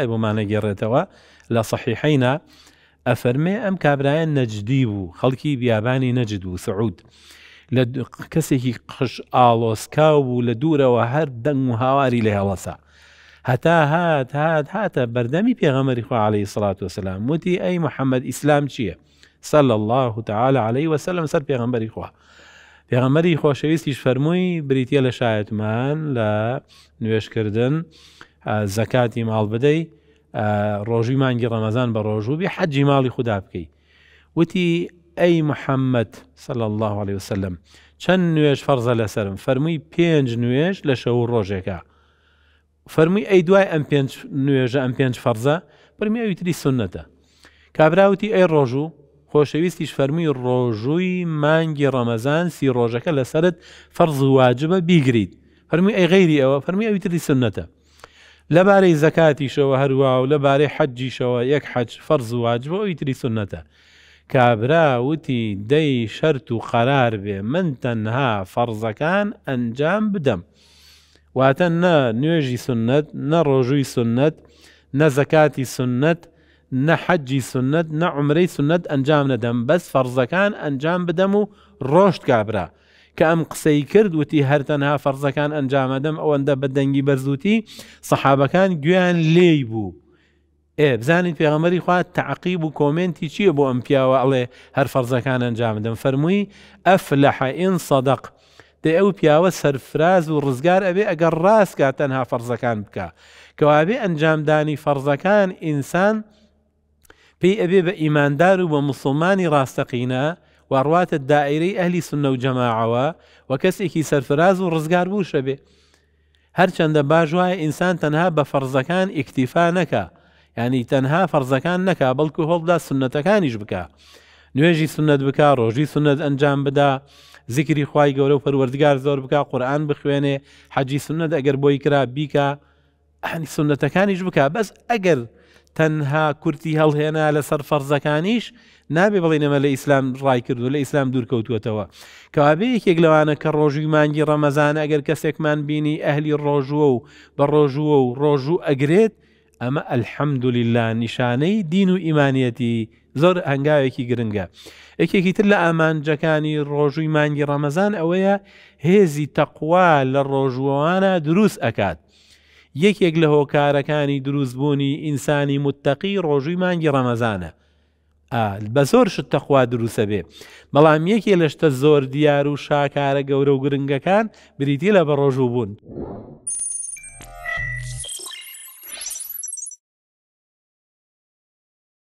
بۆمانە گێڕێتەوە توا لا ئەفەرمێ افرمي ام نەجدی بوو خەڵکی بیابانی بياباني نجدو سعود لد كسي قش آلوس بوو لە دوورەوە هەر دەنگ و هاواری لە هات هات بردمي بەردەمی خو عليه الصلاة والسلام متي أي محمد إسلام چییە؟ صلى الله تعالى عليه وسلم خو پێغمبەری خو شويس فرموي فەرمووی بریتە من لا لە كردن زەکاتی ماڵ بدەی ڕۆژی مانگی ڕەمەزان بە ڕۆژوبی حەجی ماڵی خوددا بکەی وتی ئەی محەممەد سەل الله عليه وسلم چەند نوێژ فەرزە لەسرم فەرمووی پێنج نوێژ لە شەو ڕۆژێکە فەرمووی ئەی دوای ئەم پێنج نوێژە ئەم پێنج فەرزە پرمیاویتری سنەتە کابراوتی ئەی ڕۆژوو خۆشەویستیش فەرمی ڕۆژووی مانگی ڕەمەزان سی ڕۆژەکە لەسرت فەرز واجبە بیگریت فەرمی ئەی غیری ئەوە فەرمی ئەویتری سنەتە لەبارەی زەکاتیشەوە هەروە و لەبارەی حەجیشەوە یەک حەج فەرز واج بۆ ئیتری سنەتە کابرا وتی دەی شەرت و قەرار بێ من تەنها فەرزەکان ئەنجام بدەم واتە نە نوێژی سنت نە ڕۆژووی سنت نە زەکاتی سنت نە حەجی سنت نە عمرەی سنت ئەنجام نەدەم بەس فەرزەکان ئەنجام بدەم و ڕۆشت کابرا. کە ئەم قسەی کرد وتی هەرتەنها فەرزەکان ئەنجامەدەم ئەوەندە بە دەنگی بەرزوتی سەحابەکان گویان لێی بوو. ئێ بزانیت پێغەمەری خوا تعقیب و کۆمنتی چییە بۆ ئەم پیاوە ئەڵێ هەر فەرزەکان ئەنجامدەم فەرمووی ئەف لە حائین سەدەق. دێ ئەو پیاوە سەرفراز و ڕزگار ئەبێ ئەگەر ڕاستکە تەنها فەرزەکان بکە کەوابێ ئەنجامدانی فەرزەکان ئینسان پێی ئەبێ بە ئیماندار و بە مسلمانی ڕاستەقینە وڕواتە دائیرەی ئەهلی سنە و جەماعەوە و کەسێکی سەرفراز و ڕزگار بوو شەبێ هەرچەندە باش وایە ئینسان تەنها بە فەرزەکان ئیکتیفا نەکە ینی تەنها فەرزەکان نەکە بەڵکو هەڵدا سنەتەکانیش بکە نوێژی سنت بک ڕۆژی سنت ئەنجام بدا زیکری خی گەورە و پەروەردگار زۆر بک قورآان بخوێنێ حەجی سنت ئەگەر بۆی کرا بیکە ئەنی سنتەکانیش بک بەس ئەگەر تەنها کورتی هەڵهێنا لەسەر فەرزەکانیش نابێ بڵێنەمە لە ئیسلام ڕای کردو لە ئیسلام دوورکەوتوەتەوە کەوابێ یەکێک لەوانە کە ڕۆژوی مانگی ڕەمەزانە ئەگەر کەسێکمان بینی ئەهلی ڕۆژوە و بە ڕۆژوە و ڕۆژوو ئەگرێت ئەمە ئەلحەمدولیلا نیشانەی دین و ئیمانەتی زۆر هەنگاوێکی گرنگە یەکێکی تر لە ئامانجەکانی ڕۆژووی مانگی ڕەمەزان ئەوەیە هێزی تەقوا لە ڕۆژوانە دروست ئەکات یەکێک لە هۆکارەکانی دروستبوونی ئینسانی متتەقی ڕۆژوی مانگی ڕەمەزانە بە زۆر شتەخوا دروسە بێ بەڵام یەکێ لە شتە زۆر دیار و شاکارە گەورە و گرنگەکان بریتی لە بە ڕۆژوو بوون.